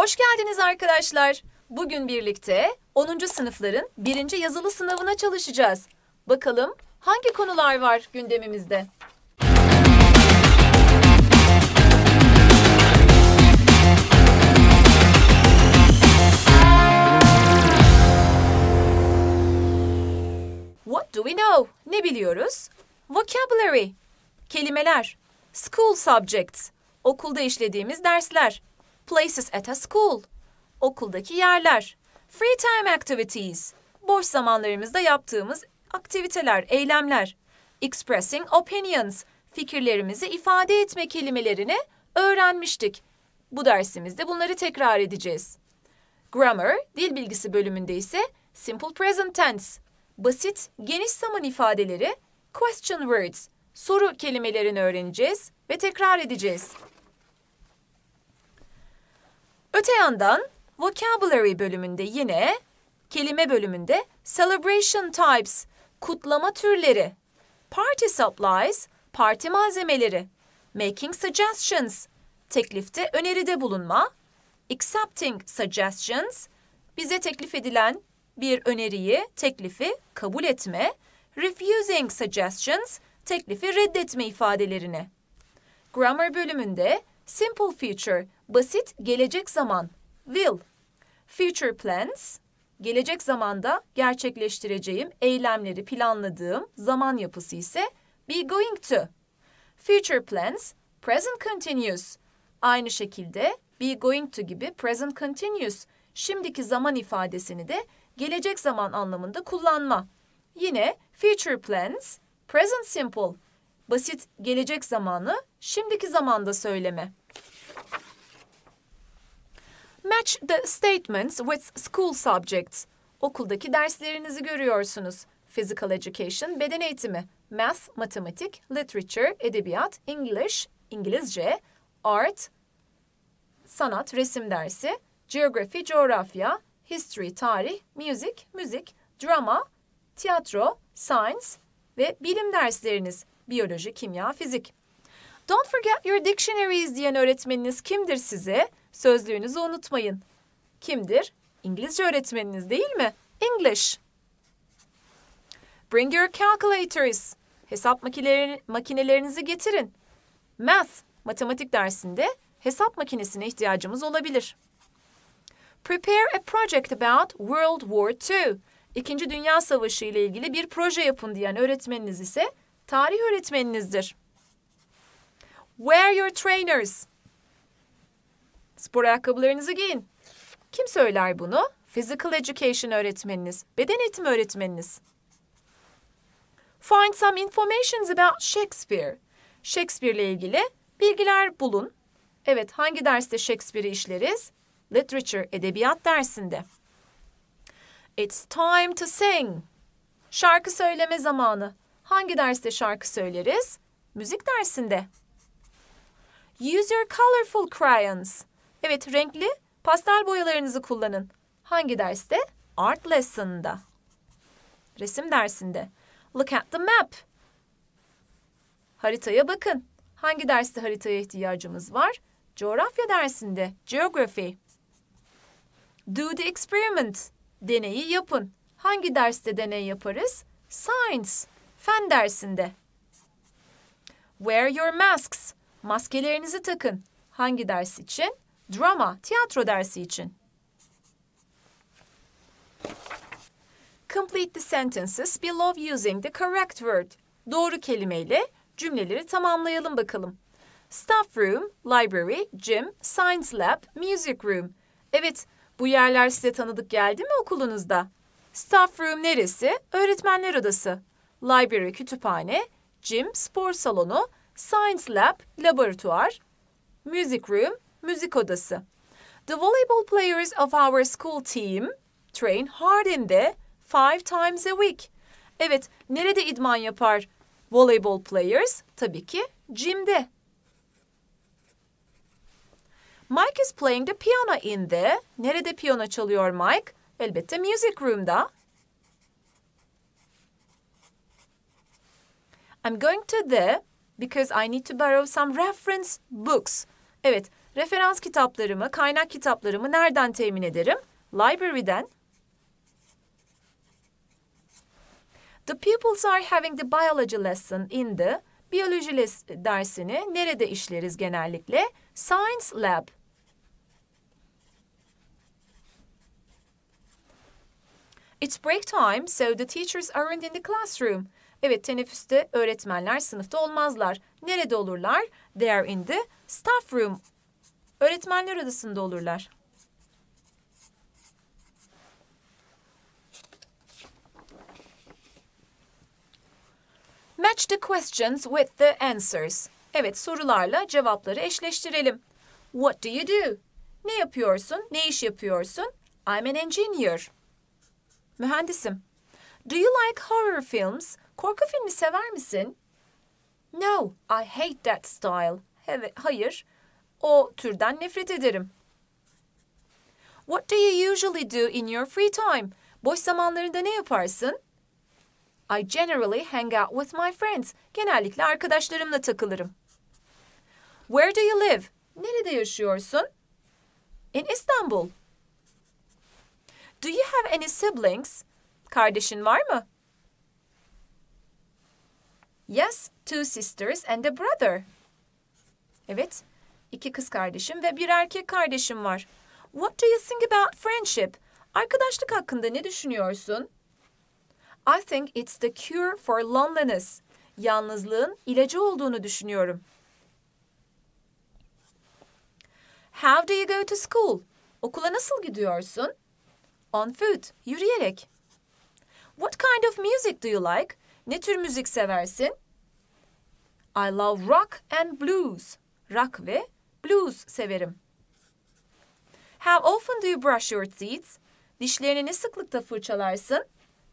Hoş geldiniz arkadaşlar. Bugün birlikte 10. sınıfların 1. yazılı sınavına çalışacağız. Bakalım hangi konular var gündemimizde? What do we know? Ne biliyoruz? Vocabulary, kelimeler, school subjects, okulda işlediğimiz dersler, Places at a school. Okuldaki yerler. Free time activities. Boş zamanlarımızda yaptığımız aktiviteler, eylemler. Expressing opinions. Fikirlerimizi ifade etme kelimelerini öğrenmiştik. Bu dersimizde bunları tekrar edeceğiz. Grammar, dil bilgisi bölümünde ise simple present tense, basit, geniş zaman ifadeleri, question words, soru kelimelerini öğreneceğiz ve tekrar edeceğiz. Öte yandan vocabulary bölümünde yine kelime bölümünde celebration types, kutlama türleri, party supplies, parti malzemeleri, making suggestions, teklifte öneride bulunma, accepting suggestions, bize teklif edilen bir öneriyi, teklifi kabul etme, refusing suggestions, teklifi reddetme ifadelerini. Grammar bölümünde simple future Basit gelecek zaman will. Future plans gelecek zamanda gerçekleştireceğim eylemleri planladığım zaman yapısı ise be going to. Future plans present continuous. Aynı şekilde be going to gibi present continuous şimdiki zaman ifadesini de gelecek zaman anlamında kullanma. Yine future plans present simple basit gelecek zamanı şimdiki zamanda söyleme. Match the statements with school subjects. Okuldaki derslerinizi görüyorsunuz. Physical education, beden eğitimi. Math, matematik, literature, edebiyat, English, İngilizce, art, sanat, resim dersi, geography, coğrafya, history, tarih, music, müzik, drama, tiyatro, science ve bilim dersleriniz, biyoloji, kimya, fizik. Don't forget your dictionaries diyen öğretmeniniz kimdir size? Sözlüğünüzü unutmayın. Kimdir? İngilizce öğretmeniniz değil mi? English. Bring your calculators. Hesap makineleri, makinelerinizi getirin. Math, matematik dersinde hesap makinesine ihtiyacımız olabilir. Prepare a project about World War II. İkinci Dünya Savaşı ile ilgili bir proje yapın diyen öğretmeniniz ise tarih öğretmeninizdir. Wear your trainers. Spor ayakkabılarınızı giyin. Kim söyler bunu? Physical Education öğretmeniniz, beden eğitimi öğretmeniniz. Find some information about Shakespeare. Shakespeare ile ilgili bilgiler bulun. Evet, hangi derste Shakespeare'i işleriz? Literature, edebiyat dersinde. It's time to sing. Şarkı söyleme zamanı. Hangi derste şarkı söyleriz? Müzik dersinde. Use your colorful crayons. Evet renkli pastel boyalarınızı kullanın. Hangi derste? Art lesson'da. Resim dersinde. Look at the map. Haritaya bakın. Hangi derste haritaya ihtiyacımız var? Coğrafya dersinde. Geography. Do the experiment. Deneyi yapın. Hangi derste deney yaparız? Science. Fen dersinde. Wear your masks. Maskelerinizi takın. Hangi ders için? Drama, tiyatro dersi için. Complete the sentences below using the correct word. Doğru kelimeyle cümleleri tamamlayalım bakalım. Staff room, library, gym, science lab, music room. Evet, bu yerler size tanıdık geldi mi okulunuzda? Staff room neresi? Öğretmenler odası. Library kütüphane, gym spor salonu, science lab laboratuvar, music room müzik odası. The volleyball players of our school team train hard in the five times a week. Evet, nerede idman yapar volleyball players? Tabii ki gym'de. Mike is playing the piano in the... Nerede piyano çalıyor Mike? Elbette music room'da. I'm going to the because I need to borrow some reference books. Evet, Referans kitaplarımı, kaynak kitaplarımı nereden temin ederim? Library'den. The pupils are having the biology lesson in the biyoloji dersini nerede işleriz genellikle? Science lab. It's break time, so the teachers aren't in the classroom. Evet, teneffüste öğretmenler sınıfta olmazlar. Nerede olurlar? They are in the staff room Öğretmenler odasında olurlar. Match the questions with the answers. Evet, sorularla cevapları eşleştirelim. What do you do? Ne yapıyorsun? Ne iş yapıyorsun? I'm an engineer. Mühendisim. Do you like horror films? Korku filmi sever misin? No, I hate that style. Evet, hayır, o türden nefret ederim. What do you usually do in your free time? Boş zamanlarında ne yaparsın? I generally hang out with my friends. Genellikle arkadaşlarımla takılırım. Where do you live? Nerede yaşıyorsun? In Istanbul. Do you have any siblings? Kardeşin var mı? Yes, two sisters and a brother. Evet, İki kız kardeşim ve bir erkek kardeşim var. What do you think about friendship? Arkadaşlık hakkında ne düşünüyorsun? I think it's the cure for loneliness. Yalnızlığın ilacı olduğunu düşünüyorum. How do you go to school? Okula nasıl gidiyorsun? On foot, yürüyerek. What kind of music do you like? Ne tür müzik seversin? I love rock and blues. Rock ve Blues severim. How often do you brush your teeth? Dişlerini ne sıklıkta fırçalarsın?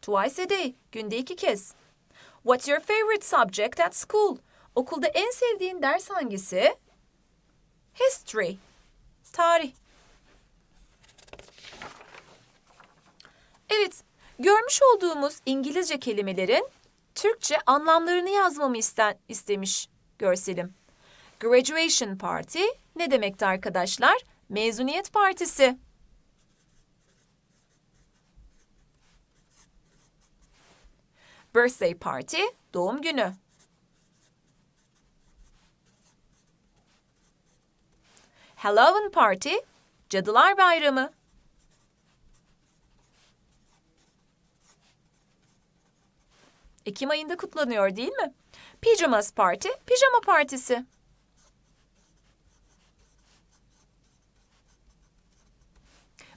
Twice a day, günde iki kez. What's your favorite subject at school? Okulda en sevdiğin ders hangisi? History, tarih. Evet, görmüş olduğumuz İngilizce kelimelerin Türkçe anlamlarını yazmamı isten, istemiş görselim. Graduation Party ne demekti arkadaşlar? Mezuniyet partisi. Birthday party, doğum günü. Halloween party, cadılar bayramı. Ekim ayında kutlanıyor değil mi? Pijamas party, pijama partisi.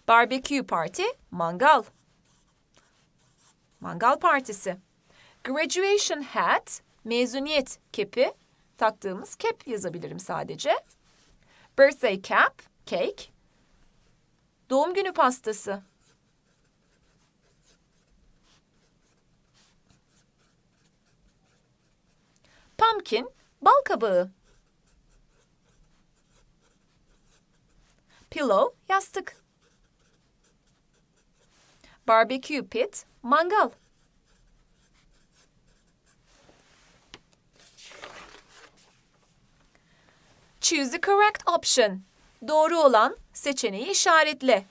Barbecue party, mangal. Mangal partisi. Graduation hat, mezuniyet kepi, taktığımız kep yazabilirim sadece. Birthday cap, cake. Doğum günü pastası. Pumpkin, bal kabağı. Pillow, yastık. Barbecue pit, mangal. Choose the correct option. Doğru olan seçeneği işaretle.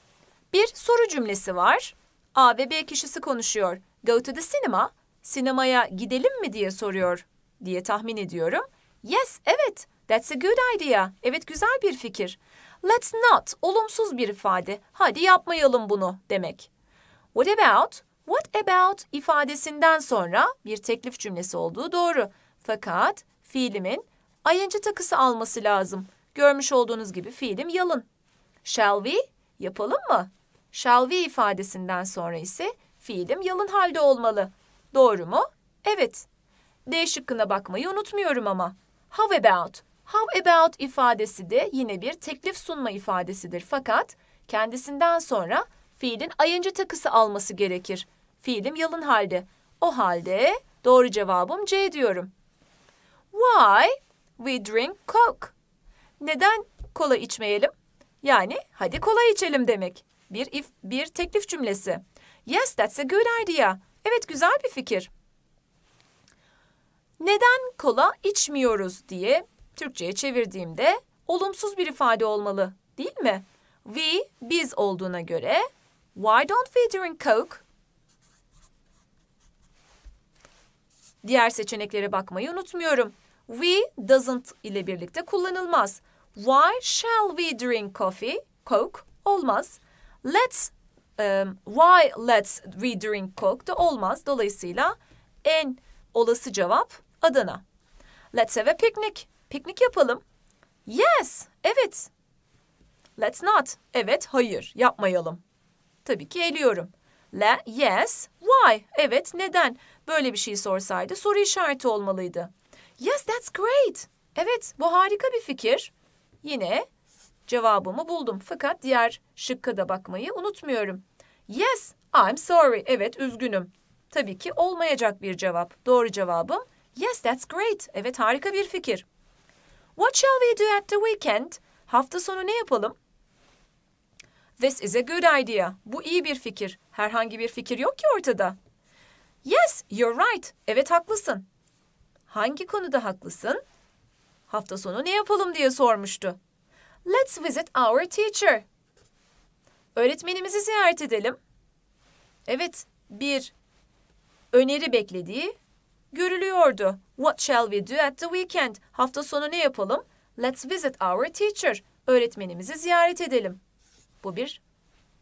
Bir soru cümlesi var. A ve B kişisi konuşuyor. Go to the cinema. Sinemaya gidelim mi diye soruyor diye tahmin ediyorum. Yes, evet. That's a good idea. Evet, güzel bir fikir. Let's not, olumsuz bir ifade. Hadi yapmayalım bunu demek. What about? What about ifadesinden sonra bir teklif cümlesi olduğu doğru. Fakat fiilimin ing takısı alması lazım. Görmüş olduğunuz gibi fiilim yalın. Shall we? Yapalım mı? Shall we ifadesinden sonra ise fiilim yalın halde olmalı. Doğru mu? Evet. D şıkkına bakmayı unutmuyorum ama. How about? How about ifadesi de yine bir teklif sunma ifadesidir fakat kendisinden sonra fiilin ayıncı takısı alması gerekir. Fiilim yalın halde. O halde doğru cevabım C diyorum. Why we drink Coke? Neden kola içmeyelim? Yani hadi kola içelim demek. Bir if, bir teklif cümlesi. Yes, that's a good idea. Evet, güzel bir fikir. Neden kola içmiyoruz diye Türkçe'ye çevirdiğimde olumsuz bir ifade olmalı, değil mi? We biz olduğuna göre Why don't we drink Coke? Diğer seçeneklere bakmayı unutmuyorum. We doesn't ile birlikte kullanılmaz. Why shall we drink coffee? Coke olmaz. Let's um, why let's we drink Coke da olmaz. Dolayısıyla en olası cevap Adana. Let's have a picnic. Piknik yapalım. Yes, evet. Let's not. Evet, hayır, yapmayalım. Tabii ki eliyorum. La, yes, why? Evet, neden? Böyle bir şey sorsaydı soru işareti olmalıydı. Yes, that's great. Evet, bu harika bir fikir. Yine cevabımı buldum fakat diğer şıkka da bakmayı unutmuyorum. Yes, I'm sorry. Evet, üzgünüm. Tabii ki olmayacak bir cevap. Doğru cevabım yes, that's great. Evet, harika bir fikir. What shall we do at the weekend? Hafta sonu ne yapalım? This is a good idea. Bu iyi bir fikir. Herhangi bir fikir yok ki ortada. Yes, you're right. Evet haklısın. Hangi konuda haklısın? Hafta sonu ne yapalım diye sormuştu. Let's visit our teacher. Öğretmenimizi ziyaret edelim. Evet, bir öneri beklediği görülüyordu. What shall we do at the weekend? Hafta sonu ne yapalım? Let's visit our teacher. Öğretmenimizi ziyaret edelim. Bu bir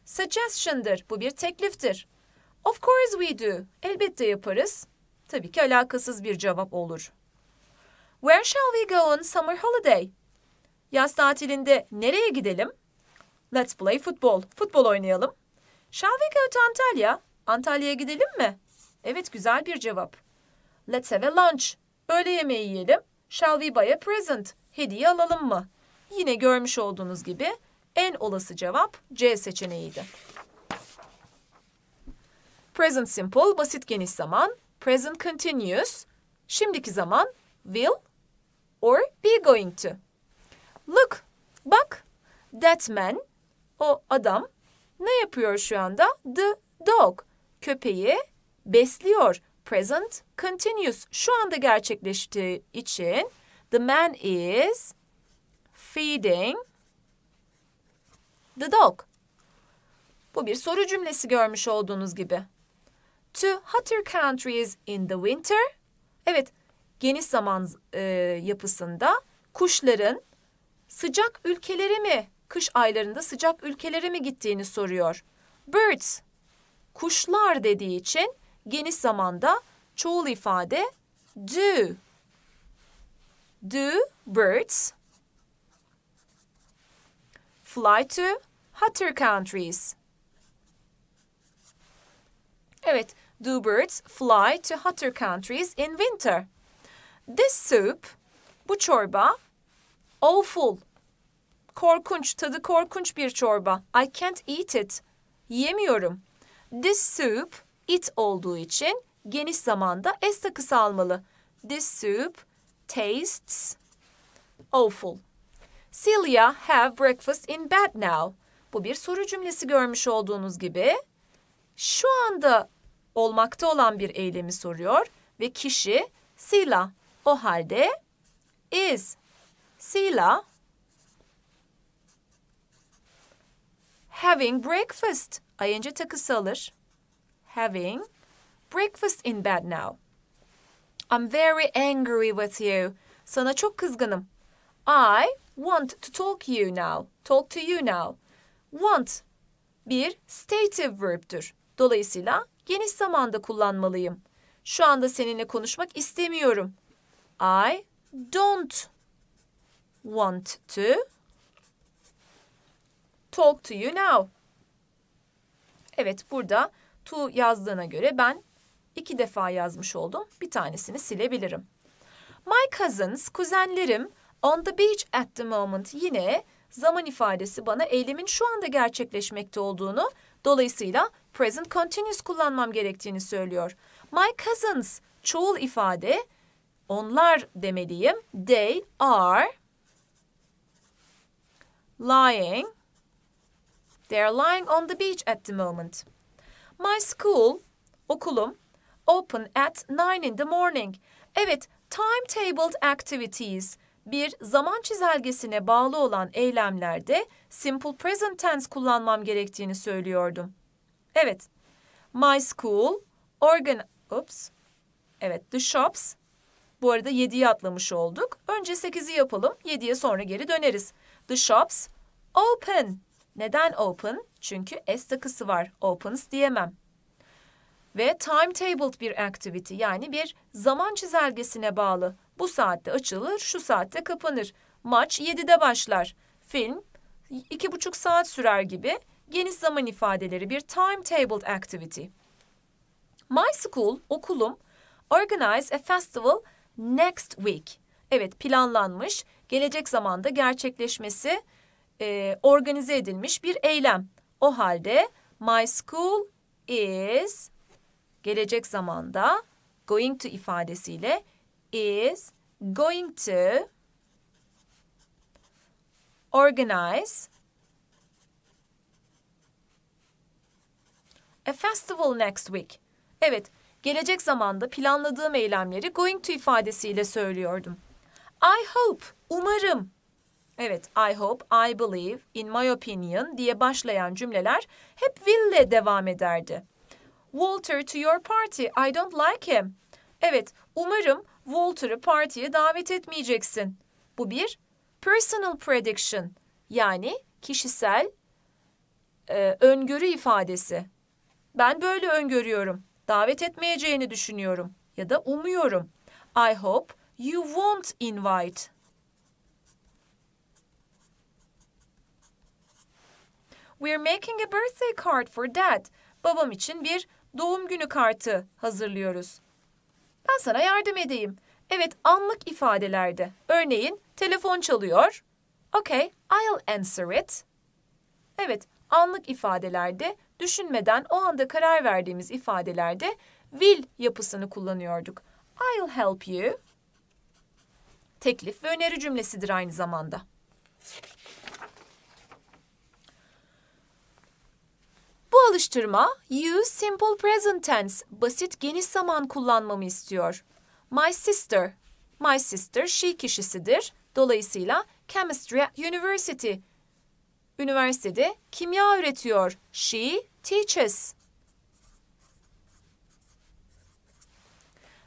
suggestion'dır. Bu bir tekliftir. Of course we do. Elbette yaparız. Tabii ki alakasız bir cevap olur. Where shall we go on summer holiday? Yaz tatilinde nereye gidelim? Let's play football. Futbol oynayalım. Shall we go to Antalya? Antalya'ya gidelim mi? Evet güzel bir cevap. Let's have a lunch. Öğle yemeği yiyelim. Shall we buy a present? Hediye alalım mı? Yine görmüş olduğunuz gibi en olası cevap C seçeneğiydi. Present simple basit geniş zaman, present continuous şimdiki zaman will or be going to. Look, bak, that man, o adam ne yapıyor şu anda? The dog, köpeği besliyor. Present continuous şu anda gerçekleştiği için the man is feeding the dog. Bu bir soru cümlesi görmüş olduğunuz gibi. To hotter countries in the winter. Evet, geniş zaman e, yapısında kuşların sıcak ülkelere mi, kış aylarında sıcak ülkelere mi gittiğini soruyor. Birds, kuşlar dediği için geniş zamanda çoğul ifade do. Do birds fly to hotter countries. Evet, do birds fly to hotter countries in winter? This soup, bu çorba, awful, korkunç, tadı korkunç bir çorba. I can't eat it, yiyemiyorum. This soup, it olduğu için geniş zamanda s takısı almalı. This soup tastes awful. Celia have breakfast in bed now. Bu bir soru cümlesi görmüş olduğunuz gibi şu anda olmakta olan bir eylemi soruyor ve kişi sila o halde is sila having breakfast ing takısı alır. Having breakfast in bed now. I'm very angry with you. Sana çok kızgınım. I want to talk you now. Talk to you now. Want bir stative verb'tür. Dolayısıyla geniş zamanda kullanmalıyım. Şu anda seninle konuşmak istemiyorum. I don't want to talk to you now. Evet burada to yazdığına göre ben iki defa yazmış oldum. Bir tanesini silebilirim. My cousins, kuzenlerim on the beach at the moment yine zaman ifadesi bana eylemin şu anda gerçekleşmekte olduğunu, dolayısıyla present continuous kullanmam gerektiğini söylüyor. My cousins çoğul ifade, onlar demeliyim. They are lying. They are lying on the beach at the moment. My school, okulum, open at 9 in the morning. Evet, timetabled activities. Bir, zaman çizelgesine bağlı olan eylemlerde simple present tense kullanmam gerektiğini söylüyordum. Evet, my school, organ... Oops. Evet, the shops. Bu arada 7'yi atlamış olduk. Önce 8'i yapalım, 7'ye sonra geri döneriz. The shops open. Neden open? Çünkü s takısı var. Opens diyemem. Ve timetabled bir activity yani bir zaman çizelgesine bağlı. Bu saatte açılır, şu saatte kapanır. Maç 7'de başlar. Film 2,5 saat sürer gibi geniş zaman ifadeleri bir timetabled activity. My school, okulum, organize a festival next week. Evet planlanmış, gelecek zamanda gerçekleşmesi e, organize edilmiş bir eylem. O halde my school is gelecek zamanda going to ifadesiyle is going to organize a festival next week. Evet, gelecek zamanda planladığım eylemleri going to ifadesiyle söylüyordum. I hope, umarım. Evet, I hope, I believe, in my opinion diye başlayan cümleler hep will ile devam ederdi. Walter to your party, I don't like him. Evet, umarım Walter'ı partiye davet etmeyeceksin. Bu bir personal prediction yani kişisel e, öngörü ifadesi. Ben böyle öngörüyorum. Davet etmeyeceğini düşünüyorum ya da umuyorum. I hope you won't invite. We're making a birthday card for dad. Babam için bir doğum günü kartı hazırlıyoruz. Ben sana yardım edeyim. Evet, anlık ifadelerde. Örneğin, telefon çalıyor. Okay, I'll answer it. Evet, anlık ifadelerde, düşünmeden o anda karar verdiğimiz ifadelerde will yapısını kullanıyorduk. I'll help you. Teklif ve öneri cümlesidir aynı zamanda. Bu alıştırma use simple present tense, basit geniş zaman kullanmamı istiyor. My sister, my sister she kişisidir. Dolayısıyla chemistry university, üniversitede kimya öğretiyor. She teaches.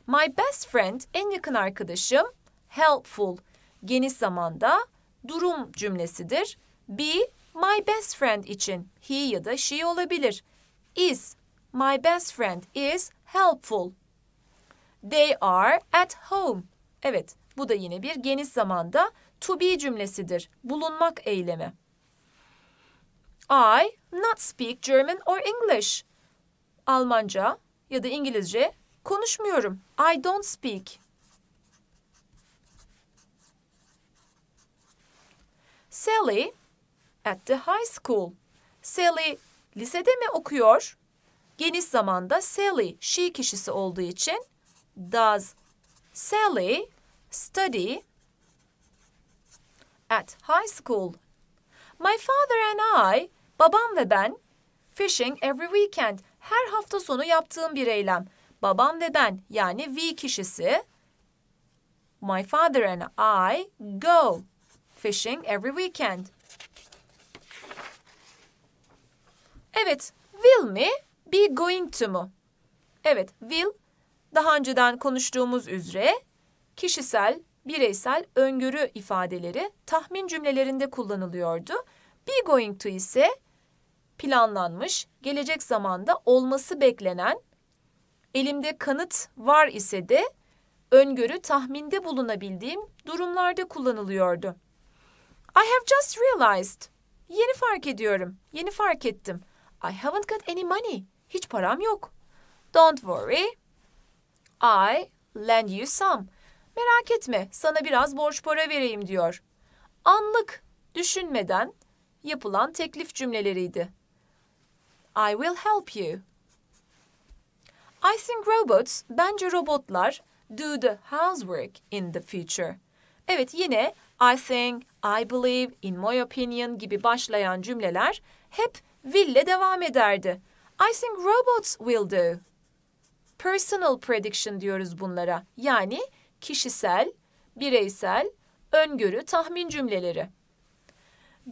My best friend, en yakın arkadaşım, helpful, geniş zamanda durum cümlesidir. Be My best friend için he ya da she olabilir. Is. My best friend is helpful. They are at home. Evet, bu da yine bir geniş zamanda to be cümlesidir. Bulunmak eylemi. I not speak German or English. Almanca ya da İngilizce konuşmuyorum. I don't speak. Sally at the high school. Sally lisede mi okuyor? Geniş zamanda Sally she kişisi olduğu için does Sally study at high school? My father and I, babam ve ben fishing every weekend. Her hafta sonu yaptığım bir eylem. Babam ve ben yani we kişisi My father and I go fishing every weekend. Evet, will mi, be going to mu? Evet, will daha önceden konuştuğumuz üzere kişisel, bireysel öngörü ifadeleri tahmin cümlelerinde kullanılıyordu. Be going to ise planlanmış, gelecek zamanda olması beklenen, elimde kanıt var ise de öngörü tahminde bulunabildiğim durumlarda kullanılıyordu. I have just realized. Yeni fark ediyorum, yeni fark ettim. I haven't got any money. Hiç param yok. Don't worry. I lend you some. Merak etme, sana biraz borç para vereyim diyor. Anlık, düşünmeden yapılan teklif cümleleriydi. I will help you. I think robots, bence robotlar do the housework in the future. Evet yine I think, I believe, in my opinion gibi başlayan cümleler hep will'le devam ederdi. I think robots will do. Personal prediction diyoruz bunlara. Yani kişisel, bireysel, öngörü, tahmin cümleleri.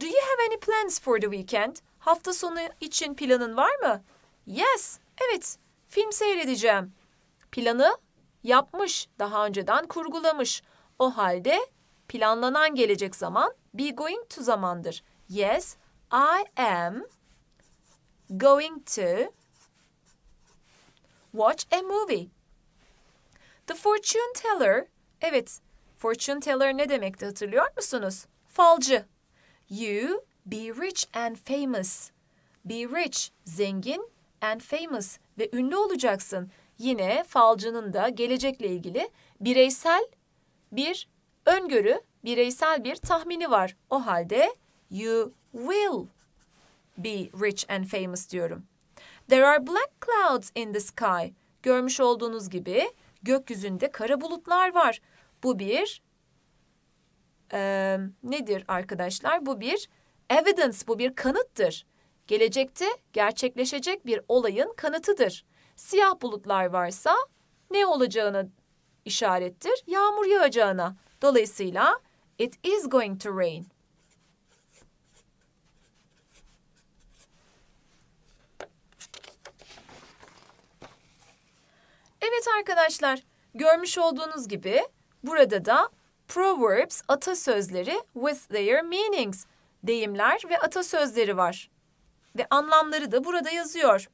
Do you have any plans for the weekend? Hafta sonu için planın var mı? Yes, evet. Film seyredeceğim. Planı yapmış, daha önceden kurgulamış. O halde planlanan gelecek zaman be going to zamandır. Yes, I am going to watch a movie. The fortune teller, evet fortune teller ne demekti hatırlıyor musunuz? Falcı. You be rich and famous. Be rich, zengin and famous ve ünlü olacaksın. Yine falcının da gelecekle ilgili bireysel bir öngörü, bireysel bir tahmini var. O halde you will be rich and famous diyorum. There are black clouds in the sky. Görmüş olduğunuz gibi gökyüzünde kara bulutlar var. Bu bir e, nedir arkadaşlar? Bu bir evidence, bu bir kanıttır. Gelecekte gerçekleşecek bir olayın kanıtıdır. Siyah bulutlar varsa ne olacağına işarettir? Yağmur yağacağına. Dolayısıyla it is going to rain. Evet arkadaşlar, görmüş olduğunuz gibi burada da proverbs atasözleri with their meanings, deyimler ve atasözleri var. Ve anlamları da burada yazıyor.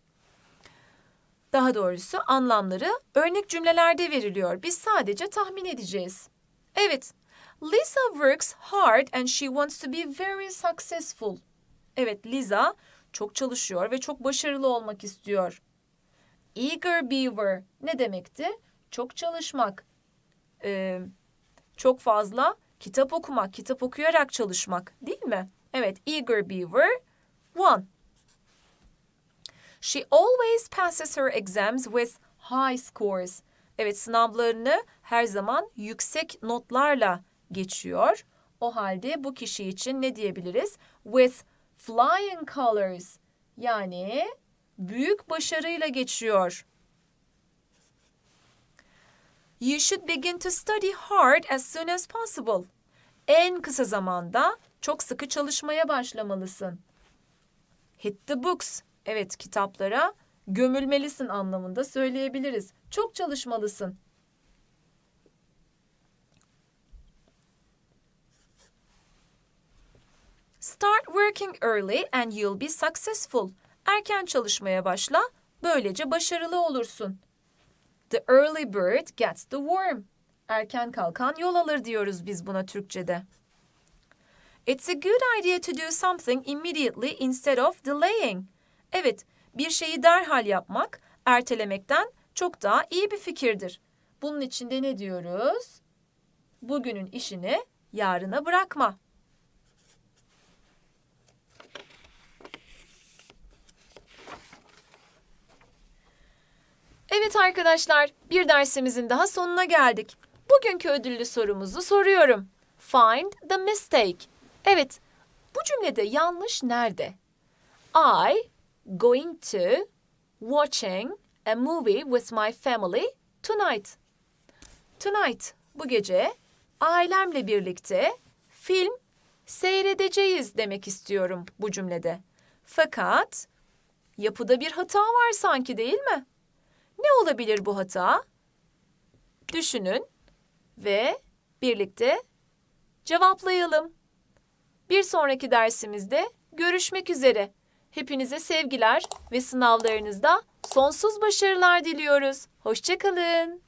Daha doğrusu anlamları örnek cümlelerde veriliyor. Biz sadece tahmin edeceğiz. Evet, Lisa works hard and she wants to be very successful. Evet, Lisa çok çalışıyor ve çok başarılı olmak istiyor. Eager beaver ne demekti? Çok çalışmak, e, çok fazla kitap okumak, kitap okuyarak çalışmak değil mi? Evet, eager beaver one. She always passes her exams with high scores. Evet, sınavlarını her zaman yüksek notlarla geçiyor. O halde bu kişi için ne diyebiliriz? With flying colors. Yani büyük başarıyla geçiyor. You should begin to study hard as soon as possible. En kısa zamanda çok sıkı çalışmaya başlamalısın. Hit the books. Evet, kitaplara gömülmelisin anlamında söyleyebiliriz. Çok çalışmalısın. Start working early and you'll be successful erken çalışmaya başla, böylece başarılı olursun. The early bird gets the worm. Erken kalkan yol alır diyoruz biz buna Türkçede. It's a good idea to do something immediately instead of delaying. Evet, bir şeyi derhal yapmak, ertelemekten çok daha iyi bir fikirdir. Bunun için de ne diyoruz? Bugünün işini yarına bırakma. Evet arkadaşlar, bir dersimizin daha sonuna geldik. Bugünkü ödüllü sorumuzu soruyorum. Find the mistake. Evet, bu cümlede yanlış nerede? I going to watching a movie with my family tonight. Tonight, bu gece ailemle birlikte film seyredeceğiz demek istiyorum bu cümlede. Fakat yapıda bir hata var sanki değil mi? Ne olabilir bu hata? Düşünün ve birlikte cevaplayalım. Bir sonraki dersimizde görüşmek üzere. Hepinize sevgiler ve sınavlarınızda sonsuz başarılar diliyoruz. Hoşçakalın.